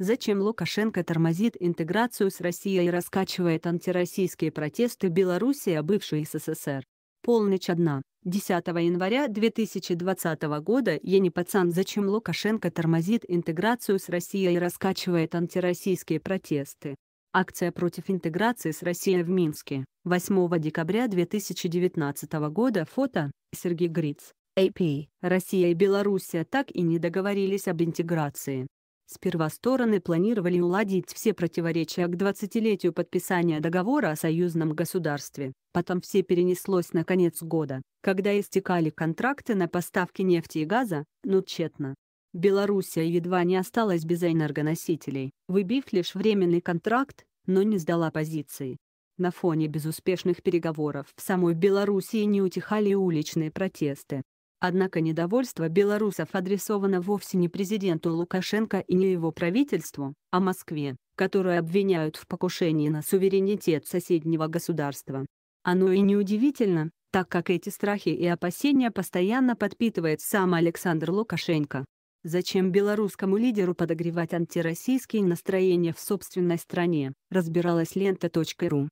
Зачем Лукашенко тормозит интеграцию с Россией и раскачивает антироссийские протесты Беларуси, а бывшей СССР? Полночь одна. 10 января 2020 года Ени Пацан «Зачем Лукашенко тормозит интеграцию с Россией и раскачивает антироссийские протесты?» Акция против интеграции с Россией в Минске. 8 декабря 2019 года фото Сергей Гриц. АП. Россия и Белоруссия так и не договорились об интеграции. Сперва стороны планировали уладить все противоречия к 20-летию подписания договора о союзном государстве. Потом все перенеслось на конец года, когда истекали контракты на поставки нефти и газа, но тщетно. Белоруссия едва не осталась без энергоносителей, выбив лишь временный контракт, но не сдала позиции. На фоне безуспешных переговоров в самой Белоруссии не утихали уличные протесты, Однако недовольство белорусов адресовано вовсе не президенту Лукашенко и не его правительству, а Москве, которую обвиняют в покушении на суверенитет соседнего государства. Оно и неудивительно, так как эти страхи и опасения постоянно подпитывает сам Александр Лукашенко. Зачем белорусскому лидеру подогревать антироссийские настроения в собственной стране, разбиралась лента.ру.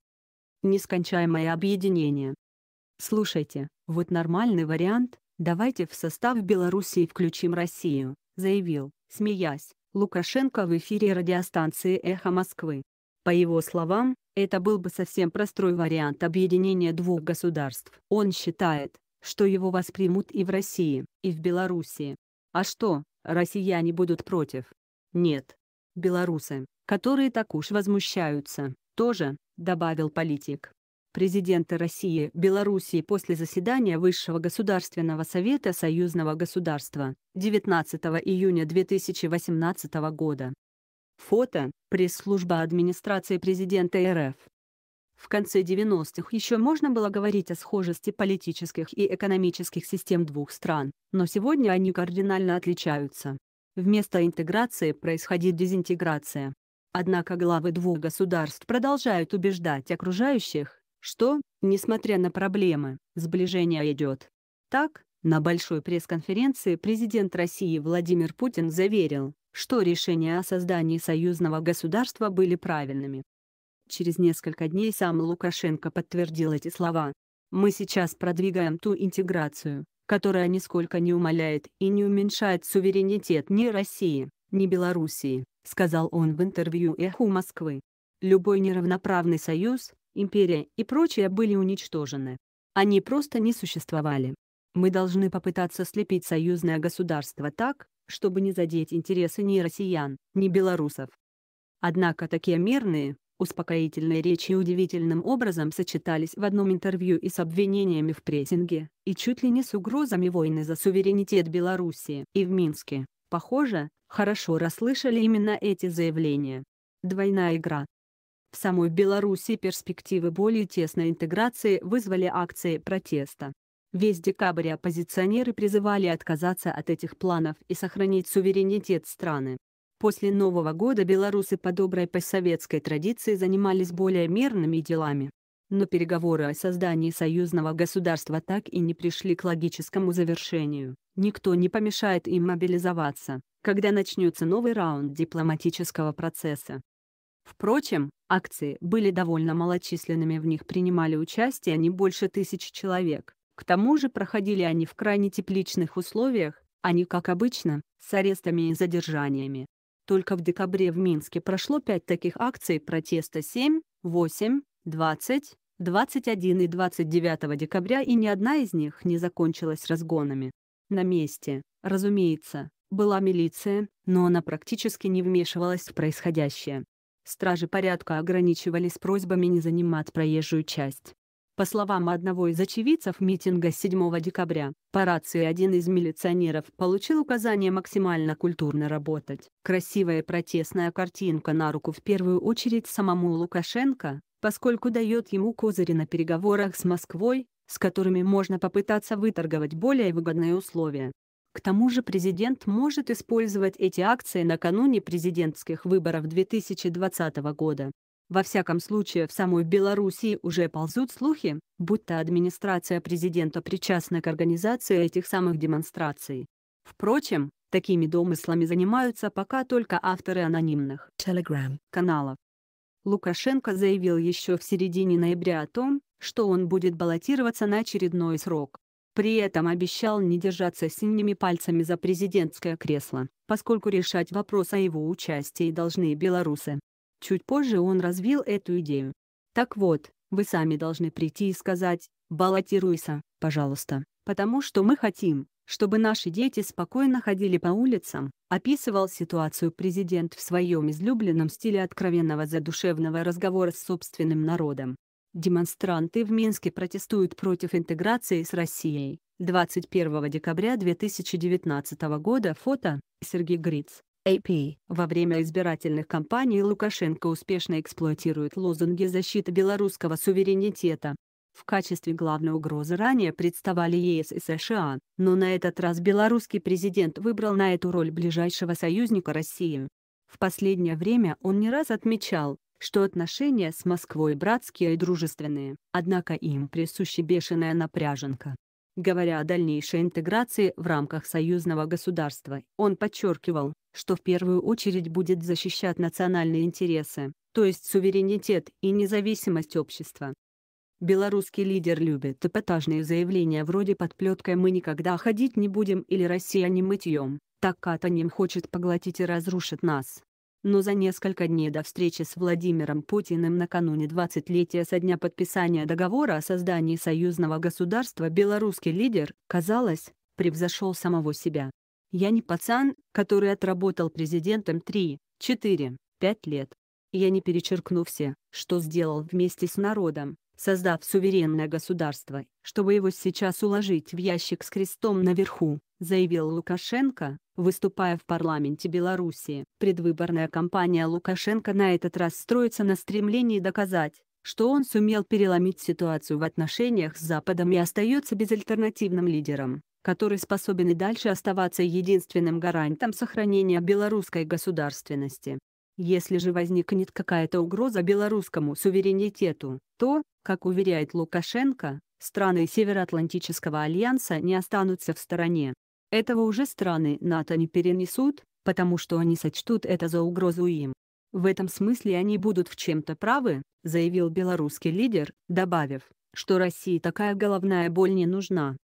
Нескончаемое объединение. Слушайте, вот нормальный вариант, «Давайте в состав Белоруссии включим Россию», — заявил, смеясь, Лукашенко в эфире радиостанции «Эхо Москвы». По его словам, это был бы совсем простой вариант объединения двух государств. Он считает, что его воспримут и в России, и в Белоруссии. А что, россияне будут против? Нет. Белорусы, которые так уж возмущаются, тоже, добавил политик президента России, Белоруссии после заседания Высшего Государственного Совета Союзного государства 19 июня 2018 года. Фото – пресс-служба администрации президента РФ. В конце 90-х еще можно было говорить о схожести политических и экономических систем двух стран, но сегодня они кардинально отличаются. Вместо интеграции происходит дезинтеграция. Однако главы двух государств продолжают убеждать окружающих, что, несмотря на проблемы, сближение идет. Так, на большой пресс-конференции президент России Владимир Путин заверил, что решения о создании союзного государства были правильными. Через несколько дней сам Лукашенко подтвердил эти слова. «Мы сейчас продвигаем ту интеграцию, которая нисколько не умаляет и не уменьшает суверенитет ни России, ни Белоруссии», сказал он в интервью «Эху Москвы». Любой неравноправный союз, империя и прочее были уничтожены. Они просто не существовали. Мы должны попытаться слепить союзное государство так, чтобы не задеть интересы ни россиян, ни белорусов. Однако такие мирные, успокоительные речи удивительным образом сочетались в одном интервью и с обвинениями в прессинге, и чуть ли не с угрозами войны за суверенитет Белоруссии и в Минске. Похоже, хорошо расслышали именно эти заявления. Двойная игра. В самой Беларуси перспективы более тесной интеграции вызвали акции протеста. Весь декабрь оппозиционеры призывали отказаться от этих планов и сохранить суверенитет страны. После Нового года белорусы по доброй постсоветской традиции занимались более мирными делами. Но переговоры о создании союзного государства так и не пришли к логическому завершению. Никто не помешает им мобилизоваться, когда начнется новый раунд дипломатического процесса. Впрочем, акции были довольно малочисленными, в них принимали участие не больше тысячи человек. К тому же проходили они в крайне тепличных условиях, а не, как обычно, с арестами и задержаниями. Только в декабре в Минске прошло 5 таких акций протеста 7, 8, 20, 21 и 29 декабря, и ни одна из них не закончилась разгонами. На месте, разумеется, была милиция, но она практически не вмешивалась в происходящее стражи порядка ограничивались просьбами не занимать проезжую часть. По словам одного из очевидцев митинга 7 декабря, по рации один из милиционеров получил указание максимально культурно работать. Красивая протестная картинка на руку в первую очередь самому Лукашенко, поскольку дает ему козыри на переговорах с Москвой, с которыми можно попытаться выторговать более выгодные условия. К тому же президент может использовать эти акции накануне президентских выборов 2020 года. Во всяком случае, в самой Белоруссии уже ползут слухи, будто администрация президента причастна к организации этих самых демонстраций. Впрочем, такими домыслами занимаются пока только авторы анонимных Telegram каналов. Лукашенко заявил еще в середине ноября о том, что он будет баллотироваться на очередной срок. При этом обещал не держаться синими пальцами за президентское кресло, поскольку решать вопрос о его участии должны белорусы. Чуть позже он развил эту идею. Так вот, вы сами должны прийти и сказать «баллотируйся, пожалуйста, потому что мы хотим, чтобы наши дети спокойно ходили по улицам», описывал ситуацию президент в своем излюбленном стиле откровенного задушевного разговора с собственным народом. Демонстранты в Минске протестуют против интеграции с Россией. 21 декабря 2019 года фото Сергей Гриц. AP. Во время избирательных кампаний Лукашенко успешно эксплуатирует лозунги защиты белорусского суверенитета. В качестве главной угрозы ранее представали ЕС и США, но на этот раз белорусский президент выбрал на эту роль ближайшего союзника России. В последнее время он не раз отмечал, что отношения с Москвой братские и дружественные, однако им присуща бешеная напряженка. Говоря о дальнейшей интеграции в рамках союзного государства, он подчеркивал, что в первую очередь будет защищать национальные интересы, то есть суверенитет и независимость общества. Белорусский лидер любит эпатажные заявления вроде «под плеткой мы никогда ходить не будем» или «Россия не мытьем», так как они хочет поглотить и разрушит нас но за несколько дней до встречи с Владимиром Путиным накануне 20-летия со дня подписания договора о создании союзного государства белорусский лидер, казалось, превзошел самого себя. Я не пацан, который отработал президентом 3, 4, 5 лет. Я не перечеркну все, что сделал вместе с народом, создав суверенное государство, чтобы его сейчас уложить в ящик с крестом наверху заявил Лукашенко, выступая в парламенте Белоруссии. Предвыборная кампания Лукашенко на этот раз строится на стремлении доказать, что он сумел переломить ситуацию в отношениях с Западом и остается безальтернативным лидером, который способен и дальше оставаться единственным гарантом сохранения белорусской государственности. Если же возникнет какая-то угроза белорусскому суверенитету, то, как уверяет Лукашенко, страны Североатлантического альянса не останутся в стороне. Этого уже страны НАТО не перенесут, потому что они сочтут это за угрозу им. В этом смысле они будут в чем-то правы, заявил белорусский лидер, добавив, что России такая головная боль не нужна.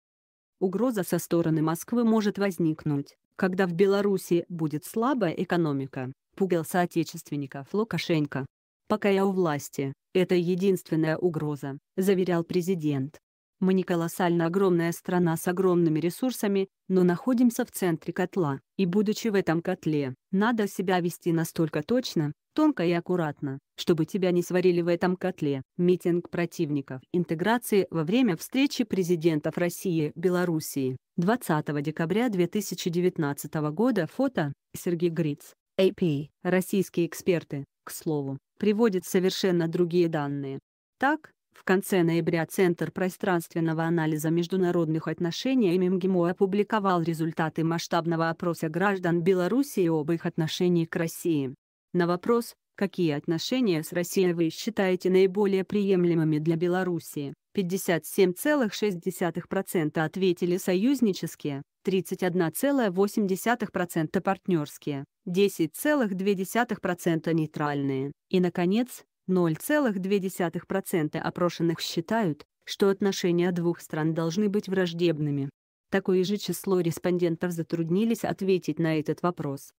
Угроза со стороны Москвы может возникнуть, когда в Беларуси будет слабая экономика, пугал соотечественников Лукашенко. «Пока я у власти, это единственная угроза», – заверял президент. Мы не колоссально огромная страна с огромными ресурсами, но находимся в центре котла, и будучи в этом котле, надо себя вести настолько точно, тонко и аккуратно, чтобы тебя не сварили в этом котле. Митинг противников интеграции во время встречи президентов России Белоруссии. 20 декабря 2019 года фото Сергей Гриц, AP. А Российские эксперты, к слову, приводят совершенно другие данные. Так, в конце ноября Центр пространственного анализа международных отношений ММГИМО опубликовал результаты масштабного опроса граждан Беларуси об их отношении к России. На вопрос, какие отношения с Россией вы считаете наиболее приемлемыми для Беларуси, 57,6% ответили союзнические, 31,8% партнерские, 10,2% нейтральные, и, наконец, 0,2% опрошенных считают, что отношения двух стран должны быть враждебными. Такое же число респондентов затруднились ответить на этот вопрос.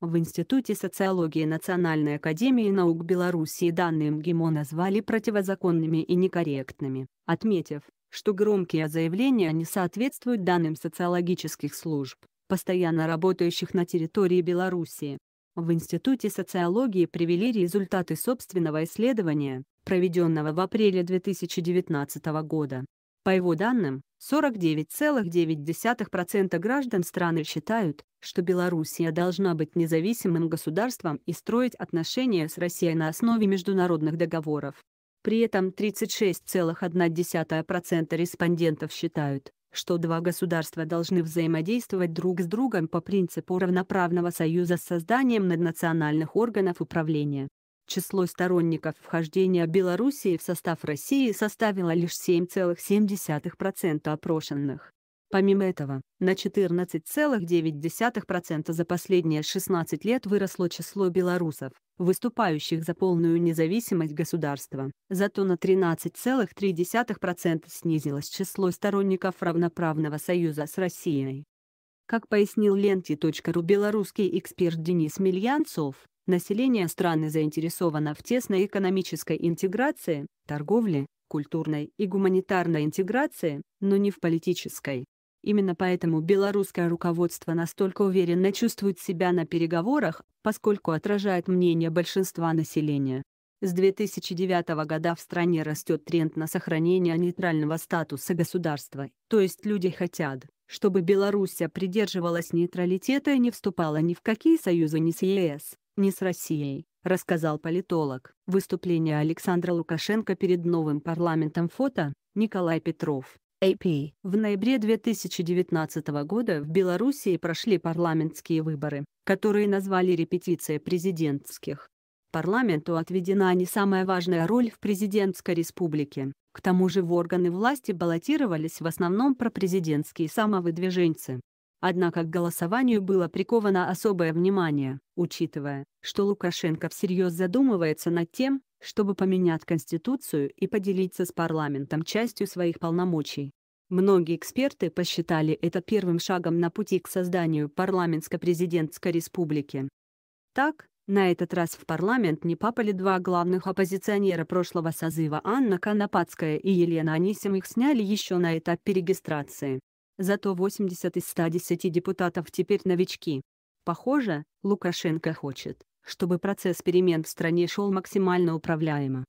В Институте социологии Национальной академии наук Белоруссии данные МГИМО назвали противозаконными и некорректными, отметив, что громкие заявления не соответствуют данным социологических служб, постоянно работающих на территории Белоруссии. В Институте социологии привели результаты собственного исследования, проведенного в апреле 2019 года. По его данным, 49,9% граждан страны считают, что Белоруссия должна быть независимым государством и строить отношения с Россией на основе международных договоров. При этом 36,1% респондентов считают, что два государства должны взаимодействовать друг с другом по принципу равноправного союза с созданием наднациональных органов управления. Число сторонников вхождения Белоруссии в состав России составило лишь 7,7% опрошенных. Помимо этого, на 14,9% за последние 16 лет выросло число белорусов, выступающих за полную независимость государства. Зато на 13,3% снизилось число сторонников равноправного союза с Россией. Как пояснил ленте.ру белорусский эксперт Денис Мильянцов, население страны заинтересовано в тесной экономической интеграции, торговле, культурной и гуманитарной интеграции, но не в политической. Именно поэтому белорусское руководство настолько уверенно чувствует себя на переговорах, поскольку отражает мнение большинства населения. С 2009 года в стране растет тренд на сохранение нейтрального статуса государства, то есть люди хотят, чтобы Белоруссия придерживалась нейтралитета и не вступала ни в какие союзы ни с ЕС, ни с Россией, рассказал политолог. Выступление Александра Лукашенко перед новым парламентом фото, Николай Петров. AP. В ноябре 2019 года в Белоруссии прошли парламентские выборы, которые назвали репетицией президентских. Парламенту отведена не самая важная роль в президентской республике. К тому же в органы власти баллотировались в основном про президентские самовыдвиженцы. Однако к голосованию было приковано особое внимание, учитывая, что Лукашенко всерьез задумывается над тем, чтобы поменять Конституцию и поделиться с парламентом частью своих полномочий. Многие эксперты посчитали это первым шагом на пути к созданию парламентско-президентской республики. Так, на этот раз в парламент не попали два главных оппозиционера прошлого созыва Анна Конопадская и Елена Анисим их сняли еще на этап перегистрации. Зато 80 из 110 депутатов теперь новички. Похоже, Лукашенко хочет, чтобы процесс перемен в стране шел максимально управляемо.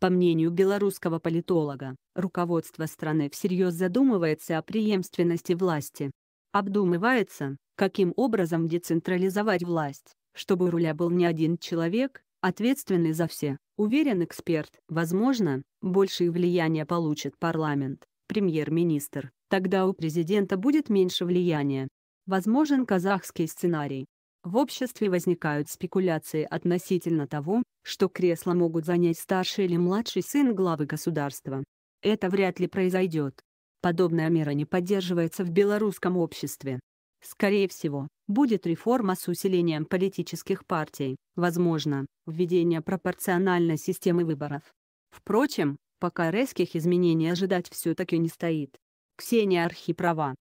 По мнению белорусского политолога, руководство страны всерьез задумывается о преемственности власти. Обдумывается, каким образом децентрализовать власть, чтобы у руля был не один человек, ответственный за все, уверен эксперт. Возможно, большее влияние получит парламент, премьер-министр, Тогда у президента будет меньше влияния. Возможен казахский сценарий. В обществе возникают спекуляции относительно того, что кресло могут занять старший или младший сын главы государства. Это вряд ли произойдет. Подобная мера не поддерживается в белорусском обществе. Скорее всего, будет реформа с усилением политических партий, возможно, введение пропорциональной системы выборов. Впрочем, пока резких изменений ожидать все-таки не стоит. Ксения Архипрова.